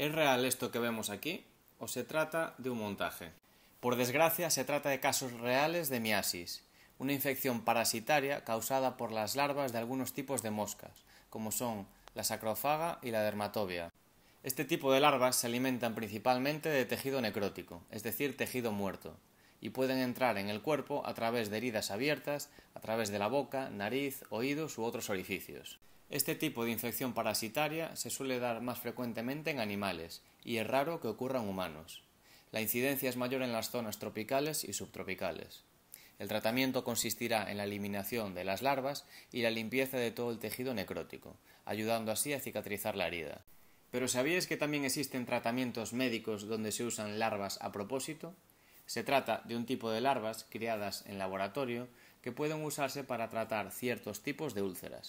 ¿Es real esto que vemos aquí o se trata de un montaje? Por desgracia, se trata de casos reales de miasis, una infección parasitaria causada por las larvas de algunos tipos de moscas, como son la sacrofaga y la dermatobia. Este tipo de larvas se alimentan principalmente de tejido necrótico, es decir, tejido muerto y pueden entrar en el cuerpo a través de heridas abiertas, a través de la boca, nariz, oídos u otros orificios. Este tipo de infección parasitaria se suele dar más frecuentemente en animales y es raro que ocurra en humanos. La incidencia es mayor en las zonas tropicales y subtropicales. El tratamiento consistirá en la eliminación de las larvas y la limpieza de todo el tejido necrótico, ayudando así a cicatrizar la herida. Pero ¿sabíais que también existen tratamientos médicos donde se usan larvas a propósito? Se trata de un tipo de larvas criadas en laboratorio que pueden usarse para tratar ciertos tipos de úlceras.